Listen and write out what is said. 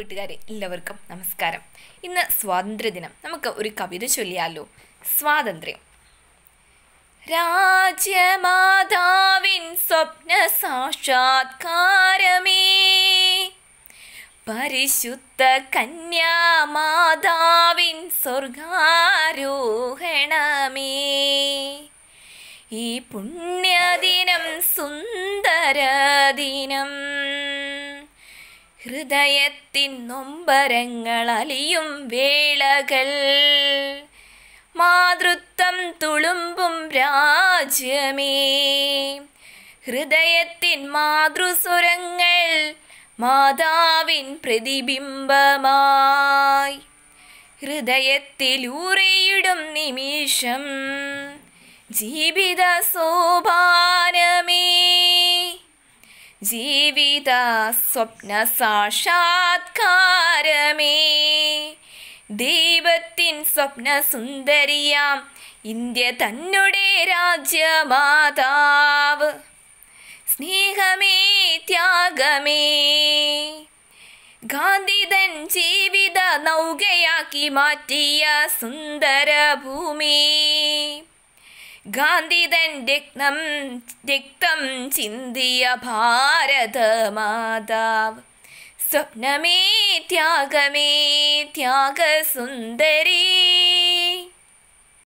വീട്ടുകാരെ എല്ലാവർക്കും നമസ്കാരം ഇന്ന് സ്വാതന്ത്ര്യദിനം നമുക്ക് ഒരു കവിത ചൊല്ലിയാലോ സ്വാതന്ത്ര്യം രാജ്യമാതാവിൻ സ്വപ്ന സാക്ഷാത്കാരമേ പരിശുദ്ധ കന്യാമാതാവിൻ സ്വർഗാരോഹണമേ ഈ പുണ്യദിനം സുന്ദരദിനം ഹൃദയത്തിൻ നൊമ്പരങ്ങൾ അലിയും വേളകൾ മാതൃത്വം തുളുമ്പും രാജ്യമേ ഹൃദയത്തിൻ മാതൃസ്വരങ്ങൾ മാതാവിൻ പ്രതിബിംബമായി ഹൃദയത്തിലൂറിയിടും നിമിഷം ജീവിത ശോഭ ജീവിത സ്വപ്ന സാക്ഷാത്കാരമേ ദൈവത്തിൻ സ്വപ്ന സുന്ദരിയാം ഇന്ത്യ തന്നുടെ രാജ്യമാതാവ് സ്നേഹമേ ത്യാഗമേ ഗാന്ധിതൻ ജീവിത നൗകയാക്കി മാറ്റിയ സുന്ദര ഭൂമി ഗാന്ധിതൻ രക്തം രക്തം ചിന്തിയ മാതാവ് സ്വപ്നമേ ത്യാഗമേ ത്യാഗസുന്ദരീ